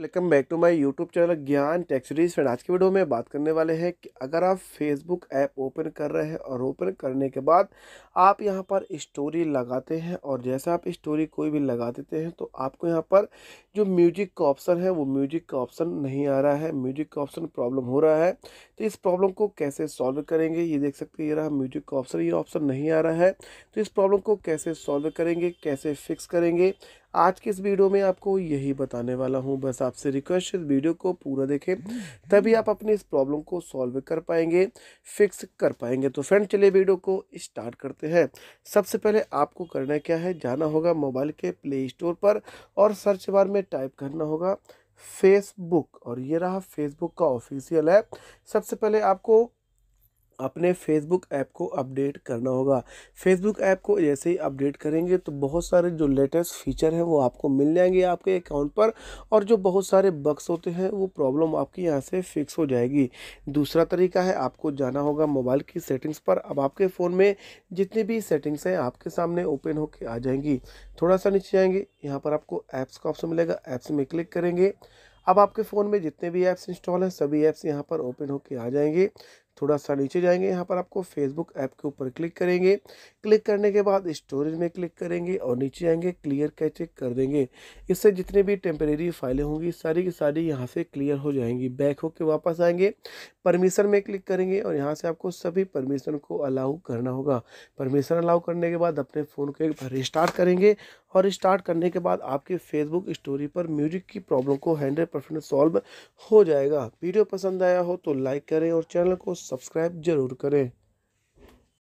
welcome back to my YouTube channel Gyan tech series friend आज की video में बात करने वाले हैं कि अगर आप फेसबुक ऐप ओपन कर रहे हैं और ओपन करने के बाद आप यहां पर स्टोरी लगाते हैं और जैसे आप स्टोरी कोई भी लगा देते हैं तो आपको यहां पर जो म्यूजिक का ऑप्शन है वो म्यूजिक का ऑप्शन नहीं आ रहा है म्यूजिक का ऑप्शन प्रॉब्लम हो रहा है तो इस प्रॉब्लम को कैसे सॉल्व करेंगे ये देख सकते हैं ये रहा म्यूजिक का ऑप्शन ये ऑप्शन नहीं आ रहा है तो इस प्रॉब्लम को कैसे सॉल्व करेंगे कैसे फिक्स करेंगे आज की इस वीडियो में आपको यही बताने वाला हूँ बस आपसे रिक्वेस्ट इस वीडियो को पूरा देखें तभी आप अपनी इस प्रॉब्लम को सॉल्व कर पाएंगे फिक्स कर पाएंगे तो फ्रेंड चलिए वीडियो को स्टार्ट करते हैं सबसे पहले आपको करना क्या है जाना होगा मोबाइल के प्ले स्टोर पर और सर्च बार में टाइप करना होगा फेसबुक और ये रहा फेसबुक का ऑफिशियल ऐप सबसे पहले आपको अपने फेसबुक ऐप को अपडेट करना होगा फेसबुक ऐप को जैसे ही अपडेट करेंगे तो बहुत सारे जो लेटेस्ट फीचर हैं वो आपको मिल जाएंगे आपके अकाउंट पर और जो बहुत सारे बक्स होते हैं वो प्रॉब्लम आपकी यहाँ से फिक्स हो जाएगी दूसरा तरीका है आपको जाना होगा मोबाइल की सेटिंग्स पर अब आपके फ़ोन में जितनी भी सेटिंग्स हैं आपके सामने ओपन होकर आ जाएंगी थोड़ा सा नीचे जाएंगे यहाँ पर आपको ऐप्स का ऑप्शन मिलेगा ऐप्स में क्लिक करेंगे अब आपके फ़ोन में जितने भी ऐप्स इंस्टॉल हैं सभी ऐप्स यहाँ पर ओपन होकर आ जाएंगे थोड़ा सा नीचे जाएंगे यहाँ पर आपको फेसबुक ऐप के ऊपर क्लिक करेंगे क्लिक करने के बाद स्टोरेज में क्लिक करेंगे और नीचे जाएंगे क्लियर कैचे कर देंगे इससे जितने भी टेम्परेरी फाइलें होंगी सारी की सारी यहाँ से क्लियर हो जाएंगी बैक होकर वापस आएंगे परमिशन में क्लिक करेंगे और यहाँ से आपको सभी परमिशन को अलाउ करना होगा परमिशन अलाउ करने के बाद अपने फ़ोन को एक बार रिस्टार्ट करेंगे और स्टार्ट करने के बाद आपके फेसबुक स्टोरी पर म्यूजिक की प्रॉब्लम को हंड्रेड परसेंट सॉल्व हो जाएगा वीडियो पसंद आया हो तो लाइक करें और चैनल को सब्सक्राइब जरूर करें